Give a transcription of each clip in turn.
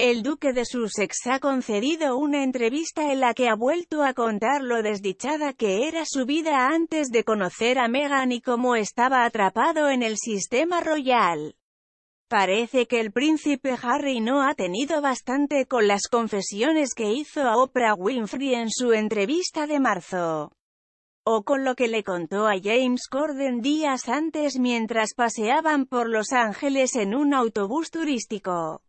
El duque de Sussex ha concedido una entrevista en la que ha vuelto a contar lo desdichada que era su vida antes de conocer a Meghan y cómo estaba atrapado en el sistema royal. Parece que el príncipe Harry no ha tenido bastante con las confesiones que hizo a Oprah Winfrey en su entrevista de marzo o con lo que le contó a James Corden días antes mientras paseaban por Los Ángeles en un autobús turístico.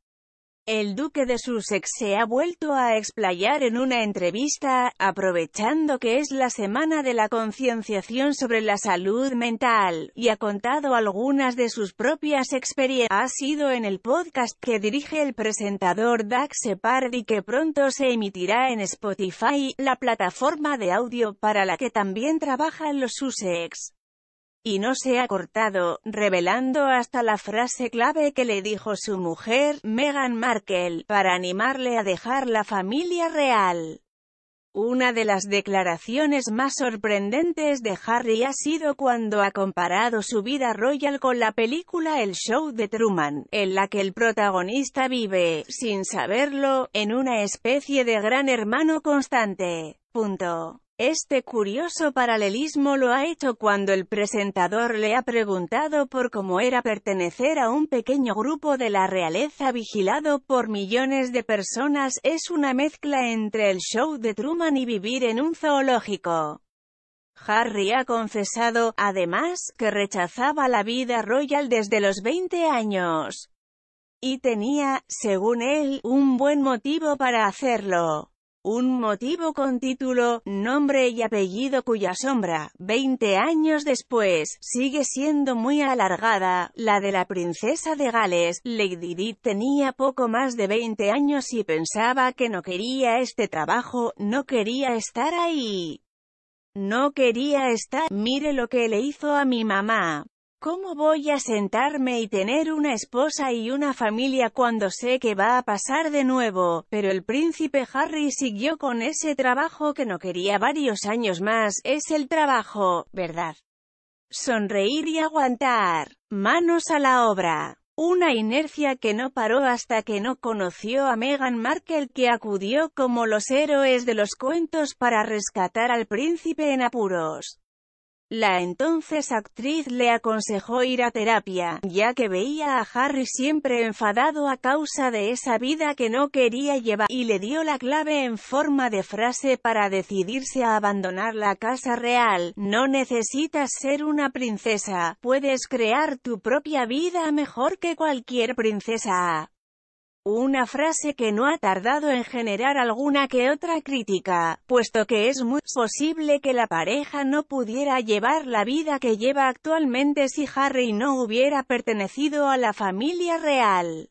El duque de Sussex se ha vuelto a explayar en una entrevista, aprovechando que es la semana de la concienciación sobre la salud mental, y ha contado algunas de sus propias experiencias. Ha sido en el podcast que dirige el presentador Dax Separdi, que pronto se emitirá en Spotify, la plataforma de audio para la que también trabajan los Sussex y no se ha cortado, revelando hasta la frase clave que le dijo su mujer, Meghan Markle, para animarle a dejar la familia real. Una de las declaraciones más sorprendentes de Harry ha sido cuando ha comparado su vida royal con la película El Show de Truman, en la que el protagonista vive, sin saberlo, en una especie de gran hermano constante. Este curioso paralelismo lo ha hecho cuando el presentador le ha preguntado por cómo era pertenecer a un pequeño grupo de la realeza vigilado por millones de personas, es una mezcla entre el show de Truman y vivir en un zoológico. Harry ha confesado, además, que rechazaba la vida royal desde los 20 años. Y tenía, según él, un buen motivo para hacerlo. Un motivo con título, nombre y apellido cuya sombra, 20 años después, sigue siendo muy alargada, la de la princesa de Gales, Lady Di tenía poco más de 20 años y pensaba que no quería este trabajo, no quería estar ahí. No quería estar, mire lo que le hizo a mi mamá. ¿Cómo voy a sentarme y tener una esposa y una familia cuando sé que va a pasar de nuevo? Pero el príncipe Harry siguió con ese trabajo que no quería varios años más, es el trabajo, ¿verdad? Sonreír y aguantar. Manos a la obra. Una inercia que no paró hasta que no conoció a Meghan Markle que acudió como los héroes de los cuentos para rescatar al príncipe en apuros. La entonces actriz le aconsejó ir a terapia, ya que veía a Harry siempre enfadado a causa de esa vida que no quería llevar, y le dio la clave en forma de frase para decidirse a abandonar la casa real. No necesitas ser una princesa, puedes crear tu propia vida mejor que cualquier princesa una frase que no ha tardado en generar alguna que otra crítica, puesto que es muy posible que la pareja no pudiera llevar la vida que lleva actualmente si Harry no hubiera pertenecido a la familia real.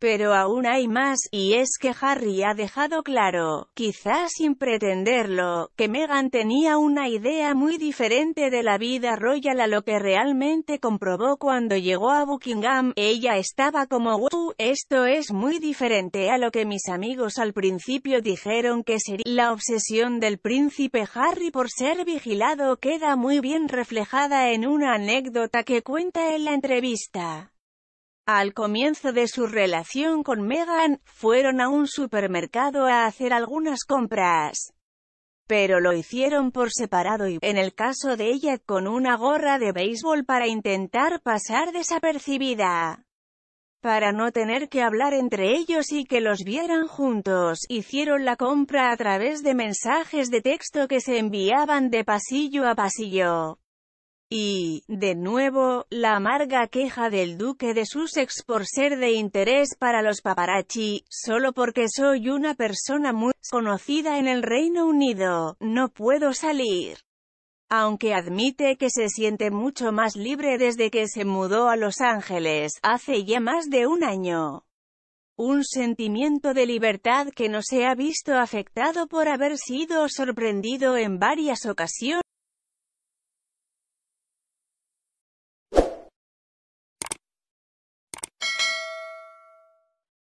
Pero aún hay más, y es que Harry ha dejado claro, quizás sin pretenderlo, que Meghan tenía una idea muy diferente de la vida royal a lo que realmente comprobó cuando llegó a Buckingham, ella estaba como wow, esto es muy diferente a lo que mis amigos al principio dijeron que sería. La obsesión del príncipe Harry por ser vigilado queda muy bien reflejada en una anécdota que cuenta en la entrevista. Al comienzo de su relación con Meghan, fueron a un supermercado a hacer algunas compras. Pero lo hicieron por separado y, en el caso de ella, con una gorra de béisbol para intentar pasar desapercibida. Para no tener que hablar entre ellos y que los vieran juntos, hicieron la compra a través de mensajes de texto que se enviaban de pasillo a pasillo y, de nuevo, la amarga queja del duque de Sussex por ser de interés para los paparazzi, solo porque soy una persona muy conocida en el Reino Unido, no puedo salir. Aunque admite que se siente mucho más libre desde que se mudó a Los Ángeles, hace ya más de un año. Un sentimiento de libertad que no se ha visto afectado por haber sido sorprendido en varias ocasiones.